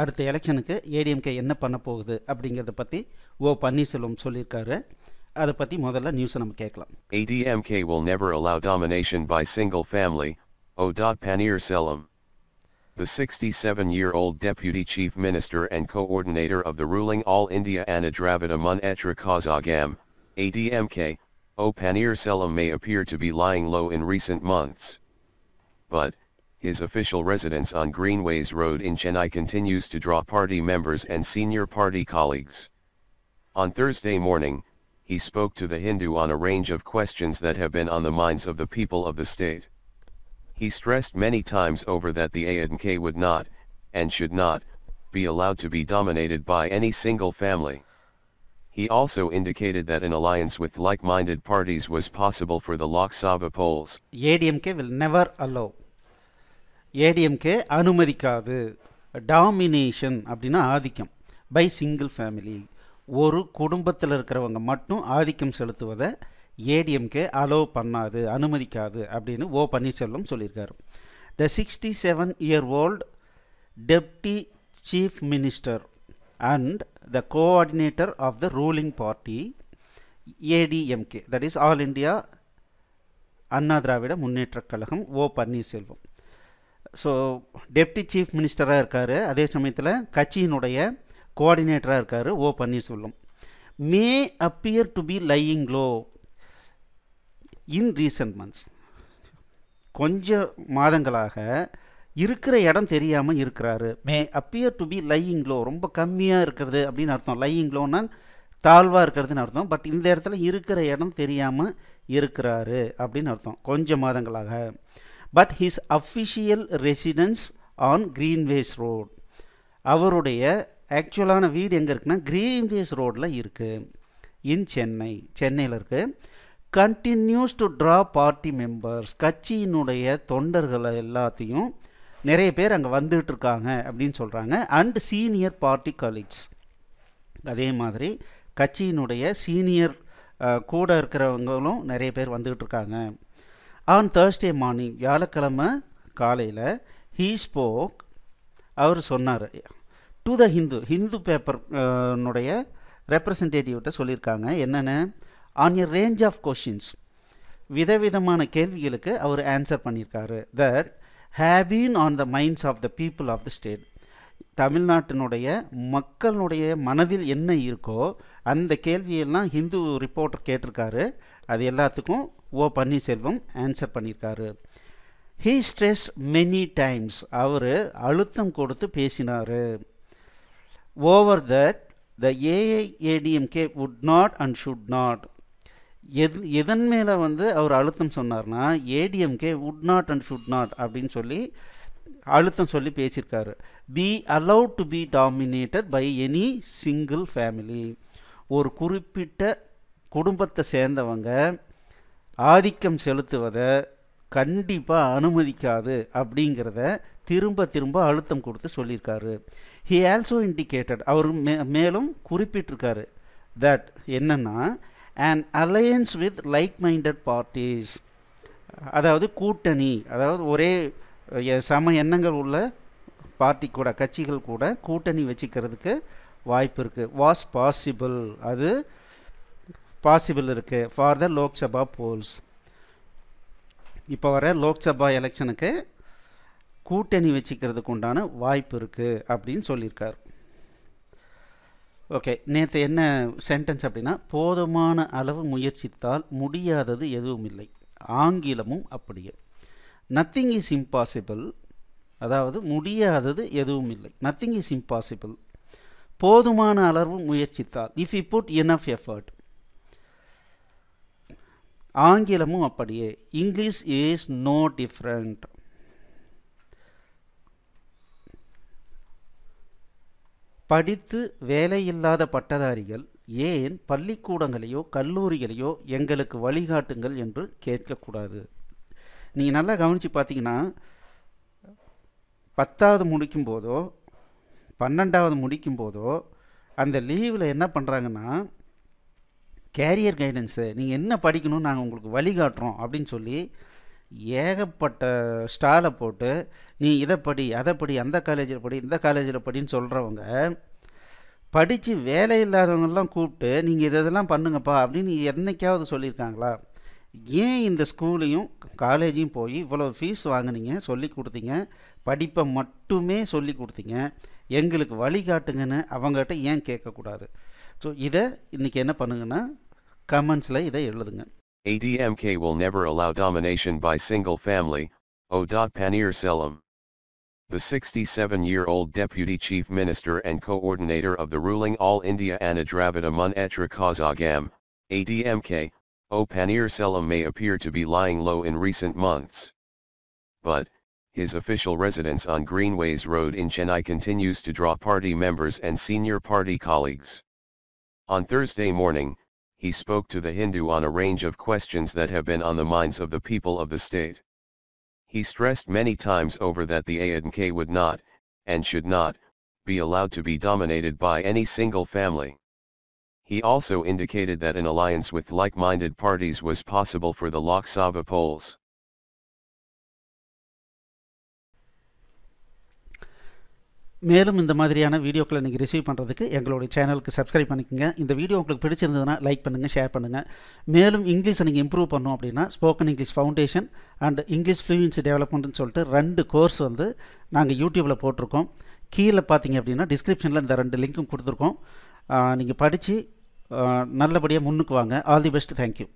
அடுத்த எலெக்ஷனுக்கு ஏடிஎம்கே என்ன பண்ண போகுது அப்படிங்கிறத பற்றி ஓ பன்னீர்செல்வம் சொல்லியிருக்காரு அதை பற்றி முதல்ல நியூஸை நம்ம கேட்கலாம் ADMK will never allow domination by single family O. Panirselam The 67-year-old deputy chief minister and coordinator of the ruling All India Anadravida Munetra Kazagam, ADMK, O Selam may appear to be lying low in recent months. But, his official residence on Greenways Road in Chennai continues to draw party members and senior party colleagues. On Thursday morning, he spoke to The Hindu on a range of questions that have been on the minds of the people of the state. He stressed many times over that the ANK would not, and should not, be allowed to be dominated by any single family. He also indicated that an alliance with like-minded parties was possible for the Lok Sabha polls. ADMK will never allow. ADMK அனுமதிக்காது domination அப்படின்னா ஆதிக்கம் by single family ஒரு குடும்பத்தில் இருக்கிறவங்க மட்டும் ஆதிக்கம் செலுத்துவதை ADMK allow பண்ணாது அனுமதிக்காது அப்படின்னு ஓ பன்னீர்செல்வம் சொல்லியிருக்காரு the sixty seven year old deputy chief minister and the coordinator of the ruling party ADMK that is all India Anna Dravida Munnetra Kazhagam O Panneerselvam so deputy chief மினிஸ்டராக இருக்கார் அதே சமயத்தில் கட்சியினுடைய கோஆர்டினேட்டராக இருக்கார் O Panneerselvam may appear to be lying low in recent months கொஞ்ச மாதங்களாக இருக்கிற இடம் தெரியாமல் இருக்கிறாரு may appear to be lying low ரொம்ப கம்மியாக இருக்கிறது அப்படின்னு அர்த்தம் லையிங் லோன்னா தாழ்வாக இருக்கிறதுன்னு அர்த்தம் பட் இந்த இடத்துல இருக்கிற இடம் தெரியாமல் இருக்கிறாரு அப்படின்னு அர்த்தம் கொஞ்ச மாதங்களாக but his official residence on Greenways Road அவருடைய ஆக்சுவலான வீடு எங்கே இருக்குன்னா கிரீன்வேஸ் ரோடில் இருக்குது இன் சென்னை சென்னையில் இருக்குது continues to draw party members கட்சியினுடைய தொண்டர்களை எல்லாத்தையும் நிறைய பேர் அங்கே வந்துகிட்டு இருக்காங்க அப்படின்னு சொல்கிறாங்க அண்ட் சீனியர் பார்ட்டி காலீக்ஸ் அதே மாதிரி கட்சியினுடைய சீனியர் கூட இருக்கிறவங்களும் நிறைய பேர் வந்துக்கிட்டு இருக்காங்க ஆன் தேர்ஸ்டே மார்னிங் வியாழக்கிழமை காலையில் ஹீ ஸ்போக் அவர் சொன்னார் டு த ஹிந்து ஹிந்து பேப்பர்னுடைய ரெப்ரசன்டேட்டிவ்கிட்ட சொல்லியிருக்காங்க என்னென்ன on a range of questions விதவிதமான கேள்விகளுக்கு அவர் ஆன்சர் பண்ணியிருக்காரு that have been on the minds of the people of the state தமிழ்நாட்டினுடைய மக்களுடைய மனதில் என்ன இருக்கோ அந்த கேள்வியெல்லாம் ஹிந்து ரிப்போர்ட்டர் கேட்டிருக்காரு அது எல்லாத்துக்கும் ஓ பன்னீர்செல்வம் ஆன்சர் பண்ணியிருக்காரு ஹீ ஸ்ட்ரெஸ் மெனி டைம்ஸ் அவர் அழுத்தம் கொடுத்து பேசினார் over that the AIADMK would not and should not எது எதன் மேலே வந்து அவர் அழுத்தம் சொன்னார்னா ADMK would not and should not அப்படின்னு சொல்லி அழுத்தம் சொல்லி பேசியிருக்காரு be allowed to be dominated by any single family ஒரு குறிப்பிட்ட குடும்பத்தை சேர்ந்தவங்க ஆதிக்கம் செலுத்துவதை கண்டிப்பாக அனுமதிக்காது அப்படிங்கிறத திரும்ப திரும்ப அழுத்தம் கொடுத்து சொல்லியிருக்காரு ஹி ஆல்சோ இண்டிகேட்டட் அவர் மே மேலும் குறிப்பிட்டிருக்காரு தட் என்னென்னா and alliance with like minded parties அதாவது கூட்டணி அதாவது ஒரே சம எண்ணங்கள் உள்ள பார்ட்டி கூட கட்சிகள் கூட கூட்டணி வச்சுக்கிறதுக்கு வாய்ப்பு இருக்குது வாஸ் பாசிபிள் அது பாசிபிள் இருக்குது ஃபார் த லோக்சபா போல்ஸ் இப்போ வர லோக்சபா எலெக்ஷனுக்கு கூட்டணி வச்சுக்கிறதுக்கு உண்டான வாய்ப்பு இருக்குது அப்படின்னு சொல்லியிருக்கார் ஓகே நேற்று என்ன சென்டென்ஸ் அப்படின்னா போதுமான அளவு முயற்சித்தால் முடியாதது எதுவும் இல்லை ஆங்கிலமும் அப்படியே நத்திங் இஸ் இம்பாசிபிள் அதாவது முடியாதது எதுவும் இல்லை நத்திங் இஸ் இம்பாசிபிள் போதுமான அளவு முயற்சித்தால் if you put enough effort ஆங்கிலமும் அப்படியே இங்கிலீஷ் இஸ் நோ டிஃப்ரெண்ட் படித்து வேலையில்லாத பட்டதாரிகள் ஏன் பள்ளிக்கூடங்களையோ கல்லூரிகளையோ எங்களுக்கு வழிகாட்டுங்கள் என்று கேட்கக்கூடாது நீங்கள் நல்லா கவனித்து பார்த்தீங்கன்னா பத்தாவது முடிக்கும் போதோ பன்னெண்டாவது முடிக்கும் போதோ அந்த லீவில் என்ன பண்ணுறாங்கன்னா கேரியர் கைடன்ஸு நீங்கள் என்ன படிக்கணும்னு நாங்கள் உங்களுக்கு வழிகாட்டுறோம் அப்படின்னு சொல்லி ஏகப்பட்ட ஸ்டாலை போட்டு நீ இதை படி அதை படி அந்த காலேஜில் படி இந்த காலேஜில் படின்னு சொல்கிறவங்க படித்து வேலை இல்லாதவங்கெல்லாம் கூப்பிட்டு நீங்கள் இது இதெல்லாம் பண்ணுங்கப்பா அப்படின்னு என்னைக்காவது சொல்லியிருக்காங்களா ஏன் இந்த ஸ்கூலையும் காலேஜையும் போய் இவ்வளோ ஃபீஸ் வாங்கினீங்க சொல்லி கொடுத்தீங்க படிப்பை மட்டுமே சொல்லி கொடுத்தீங்க எங்களுக்கு வழிகாட்டுங்கன்னு அவங்ககிட்ட ஏன் கேட்கக்கூடாது ஸோ இதை என்ன பண்ணுங்கன்னா கமெண்ட்ஸில் இதை எழுதுங்க ADMK will never allow domination by single family, O. Panirselam. The 67-year-old Deputy Chief Minister and Coordinator of the ruling All India Anadravida Mun Kazagam, ADMK, O. Selam may appear to be lying low in recent months. But, his official residence on Greenways Road in Chennai continues to draw party members and senior party colleagues. On Thursday morning, he spoke to the Hindu on a range of questions that have been on the minds of the people of the state. He stressed many times over that the ANK would not, and should not, be allowed to be dominated by any single family. He also indicated that an alliance with like-minded parties was possible for the Lok Sabha polls. மேலும் இந்த மாதிரியான வீடியோக்களை நீங்கள் receive பண்ணுறதுக்கு எங்களுடைய சேனலுக்கு subscribe பண்ணிக்கோங்க இந்த வீடியோ உங்களுக்கு பிடிச்சிருந்ததுன்னா லைக் பண்ணுங்கள் ஷேர் பண்ணுங்கள் மேலும் இங்கிலீஷை நீங்கள் இம்ப்ரூவ் பண்ணணும் அப்படின்னா spoken English foundation and English fluency டெவலப்மெண்ட்னு சொல்லிட்டு ரெண்டு கோர்ஸ் வந்து நாங்கள் யூடியூப்பில் போட்டிருக்கோம் கீழே பார்த்தீங்க அப்படின்னா டிஸ்கிரிப்ஷனில் இந்த ரெண்டு லிங்க்கும் கொடுத்துருக்கோம் நீங்கள் படித்து நல்லபடியாக முன்னுக்கு வாங்க ஆல் தி பெஸ்ட் தேங்க்யூ